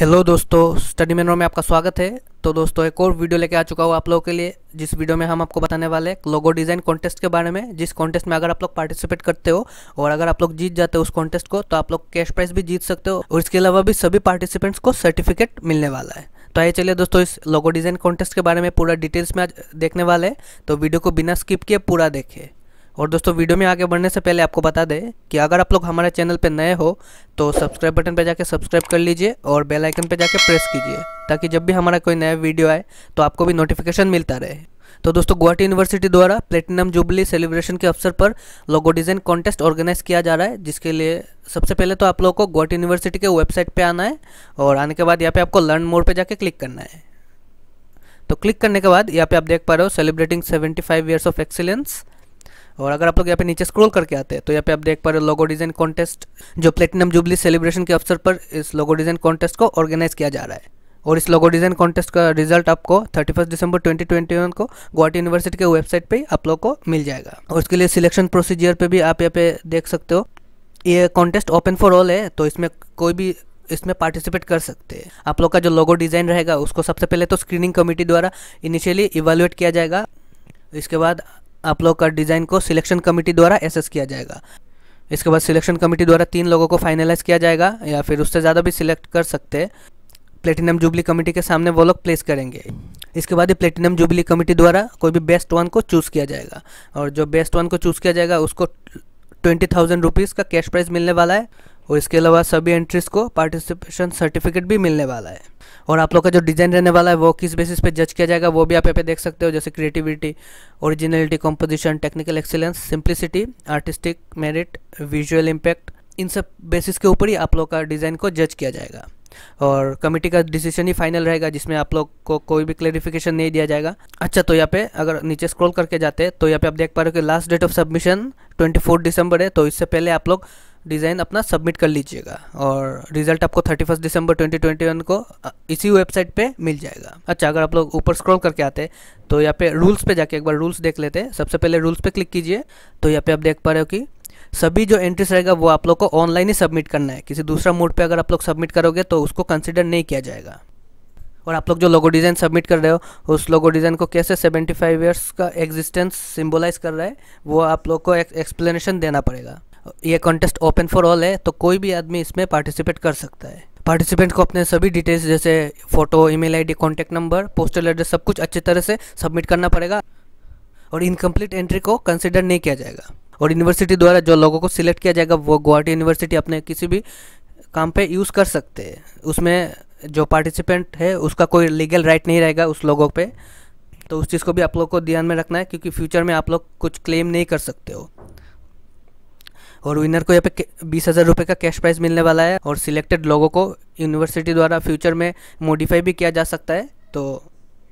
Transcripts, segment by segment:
hello दोस्तों study मेनर में आपका स्वागत है तो दोस्तों एक और वीडियो लेके आ चुका हूँ आप लोगों के लिए जिस वीडियो में हम आपको बताने वाले हैं लोगो डिज़ाइन कॉन्टेस्ट के बारे में जिस कॉन्टेस्ट में अगर आप लोग पार्टिसिपेट करते हो और अगर आप लोग जीत जाते हो उस कॉन्टेस्ट को तो आप लोग कैश प्राइज भी जीत सकते हो और इसके अलावा भी सभी पार्टिसिपेंट्स को सर्टिफिकेट मिलने वाला है तो आइए चलिए दोस्तों इस लोगो डिज़ाइन कॉन्टेस्ट के बारे में पूरा डिटेल्स में आज देखने वाले तो वीडियो को बिना स्किप किए पूरा देखें और दोस्तों वीडियो में आगे बढ़ने से पहले आपको बता दें कि अगर आप लोग हमारे चैनल पर नए हो तो सब्सक्राइब बटन पर जाकर सब्सक्राइब कर लीजिए और बेल आइकन पर जाकर प्रेस कीजिए ताकि जब भी हमारा कोई नया वीडियो आए तो आपको भी नोटिफिकेशन मिलता रहे तो दोस्तों गुवाहाटी यूनिवर्सिटी द्वारा प्लेटिनम जुबली सेलिब्रेशन के अवसर पर लोगो डिज़ाइन कॉन्टेस्ट ऑर्गेनाइज किया जा रहा है जिसके लिए सबसे पहले तो आप लोगों को गुवाहाटी यूनिवर्सिटी के वेबसाइट पर आना है और आने के बाद यहाँ पर आपको लर्न मोड पर जाके क्लिक करना है तो क्लिक करने के बाद यहाँ पे आप देख पा रहे हो celebrating seventy five years of excellence और अगर आप लोग यहाँ पे नीचे स्क्रॉल करके आते हैं तो यहाँ पे आप देख पा रहे हो लोगो डिज़ाइन कॉन्टेस्ट जो प्लेटिनम जुबली सेलिब्रेशन के अवसर पर इस लोगो डिज़ाइन कॉन्टेस्ट को ऑर्गेनाइज किया जा रहा है और इस लोगो डिज़ाइन कॉन्टेस्ट का रिजल्ट आपको 31 दिसंबर वन को गुवाहाटी यूनिवर्सिटी के वेबसाइट पर आप लोग को मिल जाएगा और इसके लिए सिलेक्शन प्रोसीजियर पर भी आप यहाँ पे देख सकते हो ये कॉन्टेस्ट ओपन फॉर ऑल है तो इसमें कोई भी इसमें पार्टिसिपेट कर सकते हैं आप लोग का जो लोगो डिज़ाइन रहेगा उसको सबसे पहले तो स्क्रीनिंग कमेटी द्वारा इनिशियली इवेल्युएट किया जाएगा इसके बाद आप लोग का डिज़ाइन को सिलेक्शन कमेटी द्वारा एसेस किया जाएगा इसके बाद सिलेक्शन कमेटी द्वारा तीन लोगों को फाइनलाइज किया जाएगा या फिर उससे ज़्यादा भी सिलेक्ट कर सकते प्लेटिनम जुबली कमेटी के सामने वो लोग प्लेस करेंगे इसके बाद ही प्लेटिनम जुबली कमेटी द्वारा कोई भी बेस्ट वन को चूज़ किया जाएगा और जो बेस्ट वन को चूज़ किया जाएगा उसको ट्वेंटी थाउजेंड रुपीज़ का कैश प्राइज़ मिलने वाला है और इसके अलावा सभी एंट्रीज़ को पार्टिसिपेशन सर्टिफिकेट भी मिलने वाला है और आप लोग का जो डिज़ाइन रहने वाला है वो किस बेसिस पे जज किया जाएगा वो भी आप यहाँ पे देख सकते हो जैसे creativity originality composition technical excellence simplicity artistic merit visual impact इन सब बेसिस के ऊपर ही आप लोग का डिज़ाइन को जज किया जाएगा और कमेटी का डिसीजन ही फाइनल रहेगा जिसमें आप लोग को कोई भी क्लेरिफिकेशन नहीं दिया जाएगा अच्छा तो यहाँ पे अगर नीचे स्क्रॉल करके जाते तो यहाँ पे आप देख पा रहे हो कि लास्ट डेट ऑफ सबमिशन 24 दिसंबर है तो इससे पहले आप लोग डिज़ाइन अपना सबमिट कर लीजिएगा और रिजल्ट आपको 31 दिसंबर 2021 को इसी वेबसाइट पे मिल जाएगा अच्छा अगर आप लोग ऊपर स्क्रॉल करके आते तो यहाँ पे रूल्स पे जाके एक बार रूल्स देख लेते हैं सबसे पहले रूल्स पे क्लिक कीजिए तो यहाँ पे आप देख पा रहे हो कि सभी जो एंट्रीज रहेगा वो आप लोग को ऑनलाइन ही सबमिट करना है किसी दूसरा मोड पर अगर आप लोग सबमिट करोगे तो उसको कंसिडर नहीं किया जाएगा और आप लोग जो लोगो डिज़ाइन सबमिट कर रहे हो उस लोगो डिज़ाइन को कैसे 75 फाइव ईयर्स का एग्जिस्टेंस सिंबलाइज कर रहा है वो आप लोग को एक्सप्लेनेशन देना पड़ेगा ये कॉन्टेस्ट ओपन फॉर ऑल है तो कोई भी आदमी इसमें पार्टिसिपेट कर सकता है पार्टिसिपेंट को अपने सभी डिटेल्स जैसे photo email ID contact number postal address सब कुछ अच्छी तरह से सबमिट करना पड़ेगा और इनकम्प्लीट एंट्री को कंसिडर नहीं किया जाएगा और यूनिवर्सिटी द्वारा जो लोगों को सिलेक्ट किया जाएगा वो गुवाहाटी यूनिवर्सिटी अपने किसी भी काम पे यूज़ कर सकते हैं उसमें जो पार्टिसिपेंट है उसका कोई लीगल राइट नहीं रहेगा उस लोगों पे तो उस चीज़ को भी आप लोग को ध्यान में रखना है क्योंकि फ्यूचर में आप लोग कुछ क्लेम नहीं कर सकते हो और विनर को यहाँ पे बीस हज़ार रुपये का कैश प्राइज मिलने वाला है और सिलेक्टेड लोगों को यूनिवर्सिटी द्वारा फ्यूचर में मॉडिफाई भी किया जा सकता है तो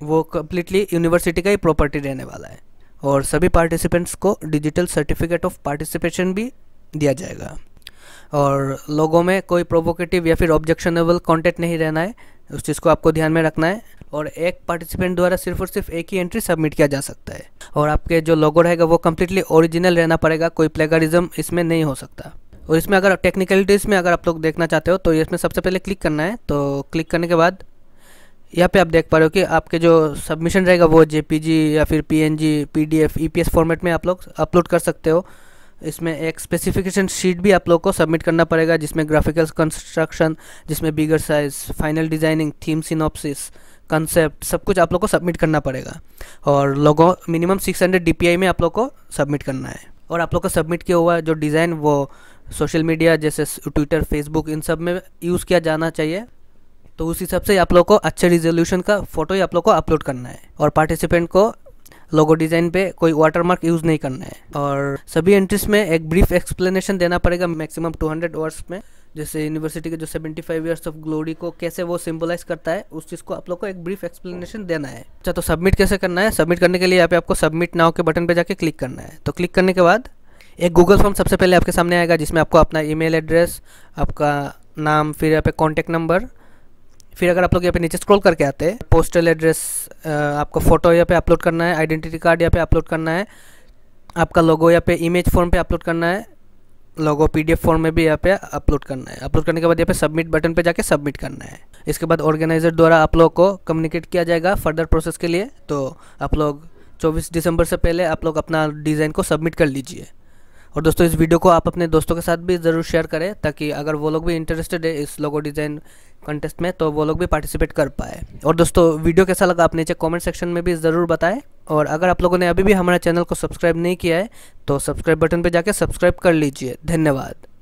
वो कम्प्लीटली यूनिवर्सिटी का ही प्रॉपर्टी रहने वाला है और सभी पार्टिसिपेंट्स को डिजिटल सर्टिफिकेट ऑफ पार्टिसिपेशन भी दिया जाएगा और लोगों में कोई प्रोवोकेटिव या फिर ऑब्जेक्शनेबल कॉन्टेक्ट नहीं रहना है उस चीज़ को आपको ध्यान में रखना है और एक पार्टिसिपेंट द्वारा सिर्फ और सिर्फ एक ही एंट्री सबमिट किया जा सकता है और आपके जो लोगो रहेगा वो कम्प्लीटली ओरिजिनल रहना पड़ेगा कोई प्लेगरिज्म इसमें नहीं हो सकता और इसमें अगर टेक्निकलिटीज़ में अगर आप लोग देखना चाहते हो तो इसमें सबसे पहले क्लिक करना है तो क्लिक करने के बाद यहाँ पे आप देख पा रहे हो कि आपके जो सबमिशन रहेगा वो जे या फिर ई पीडीएफ, ईपीएस फॉर्मेट में आप लोग अपलोड कर सकते हो इसमें एक स्पेसिफिकेशन शीट भी आप लोग को सबमिट करना पड़ेगा जिसमें ग्राफिकल कंस्ट्रक्शन जिसमें bigger size final designing theme synopsis concept सब कुछ आप लोग को सबमिट करना पड़ेगा और लोगों मिनिमम 600 हंड्रेड में आप लोग को सबमिट करना है और आप लोग का सबमिट किया हुआ जो डिज़ाइन वो सोशल मीडिया जैसे ट्विटर फेसबुक इन सब में यूज़ किया जाना चाहिए तो उस हिसाब से आप लोग को अच्छे रिजोल्यूशन का फ़ोटो ही आप लोग को अपलोड करना है और पार्टिसिपेंट को लोगो डिज़ाइन पे कोई वाटरमार्क यूज़ नहीं करना है और सभी एंट्रीज में एक ब्रीफ एक्सप्लेनेशन देना पड़ेगा मैक्सिमम 200 वर्ड्स में जैसे यूनिवर्सिटी के जो 75 फाइव ईयर्स ऑफ ग्लोरी को कैसे वो सिंबलाइज करता है उस चीज़ को आप लोग को एक ब्रीफ एक्सप्लेनेशन देना है अच्छा तो सबमिट कैसे करना है सबमिट करने के लिए यहाँ पे आपको सबमिट नाव के बटन पर जाके क्लिक करना है तो क्लिक करने के बाद एक गूगल फॉर्म सबसे पहले आपके सामने आएगा जिसमें आपको अपना ईमेल एड्रेस आपका नाम फिर यहाँ पे कॉन्टैक्ट नंबर फिर अगर आप लोग यहाँ पे नीचे स्क्रॉल करके आते हैं पोस्टल एड्रेस आपका फोटो यहाँ पे अपलोड करना है आइडेंटिटी कार्ड यहाँ पे अपलोड करना है आपका लोगो यहाँ पे इमेज फॉर्म पे अपलोड करना है लोगो पीडीएफ फॉर्म में भी यहाँ पे अपलोड करना है अपलोड करने के बाद यहाँ पे सबमिट बटन पे जाके सबमिट करना है इसके बाद ऑर्गेनाइजर द्वारा आप लोग को कम्युनिकेट किया जाएगा फर्दर प्रोसेस के लिए तो आप लोग चौबीस दिसंबर से पहले आप लोग अपना डिज़ाइन को सबमिट कर लीजिए और दोस्तों इस वीडियो को आप अपने दोस्तों के साथ भी ज़रूर शेयर करें ताकि अगर वो लोग भी इंटरेस्टेड है इस लोगो डिज़ाइन कंटेस्ट में तो वो लोग भी पार्टिसिपेट कर पाए और दोस्तों वीडियो कैसा लगा आप नीचे कमेंट सेक्शन में भी ज़रूर बताएं और अगर आप लोगों ने अभी भी हमारे चैनल को सब्सक्राइब नहीं किया है तो सब्सक्राइब बटन पर जाके सब्सक्राइब कर लीजिए धन्यवाद